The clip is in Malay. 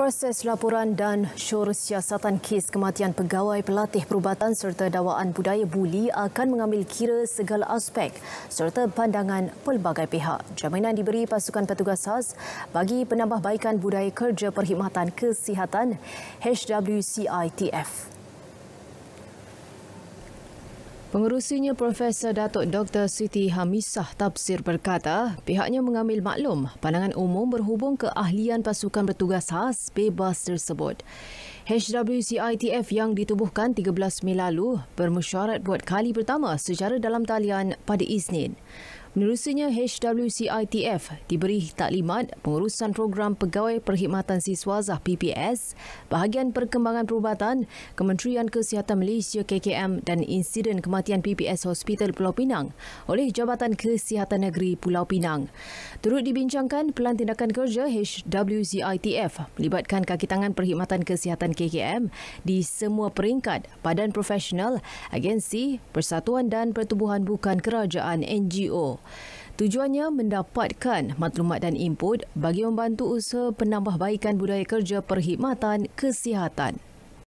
Proses laporan dan syur siasatan kes kematian pegawai pelatih perubatan serta dawaan budaya buli akan mengambil kira segala aspek serta pandangan pelbagai pihak. Jaminan diberi pasukan petugas khas bagi penambahbaikan budaya kerja perkhidmatan kesihatan HWCITF. Pengurusinya Profesor Datuk Dr. Siti Hamisah Tafsir berkata, pihaknya mengambil maklum pandangan umum berhubung keahlian pasukan bertugas khas bebas tersebut. HWCITF yang ditubuhkan 13 Mei lalu bermesyuarat buat kali pertama secara dalam talian pada Isnin. Menerusinya, HWCITF diberi taklimat pengurusan program Pegawai Perkhidmatan Siswazah PPS, Bahagian Perkembangan Perubatan, Kementerian Kesihatan Malaysia KKM dan Insiden Kematian PPS Hospital Pulau Pinang oleh Jabatan Kesihatan Negeri Pulau Pinang. Turut dibincangkan, pelan tindakan kerja HWCITF melibatkan kakitangan perkhidmatan kesihatan KKM di semua peringkat badan profesional, agensi, persatuan dan pertubuhan bukan kerajaan NGO. Tujuannya mendapatkan maklumat dan input bagi membantu usaha penambahbaikan budaya kerja perkhidmatan kesihatan.